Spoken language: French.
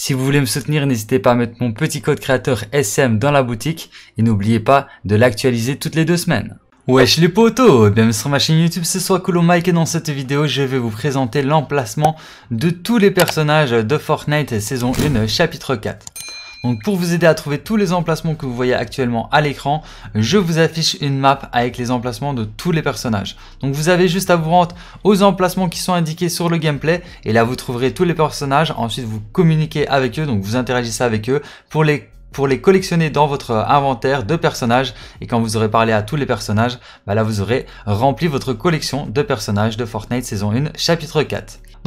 Si vous voulez me soutenir, n'hésitez pas à mettre mon petit code créateur SM dans la boutique et n'oubliez pas de l'actualiser toutes les deux semaines. Wesh les potos eh Bienvenue sur ma chaîne YouTube, ce soit Cool Mike et dans cette vidéo je vais vous présenter l'emplacement de tous les personnages de Fortnite saison 1 chapitre 4. Donc pour vous aider à trouver tous les emplacements que vous voyez actuellement à l'écran, je vous affiche une map avec les emplacements de tous les personnages. Donc vous avez juste à vous rendre aux emplacements qui sont indiqués sur le gameplay et là vous trouverez tous les personnages. Ensuite vous communiquez avec eux, donc vous interagissez avec eux pour les pour les collectionner dans votre inventaire de personnages et quand vous aurez parlé à tous les personnages, bah là vous aurez rempli votre collection de personnages de Fortnite saison 1 chapitre 4.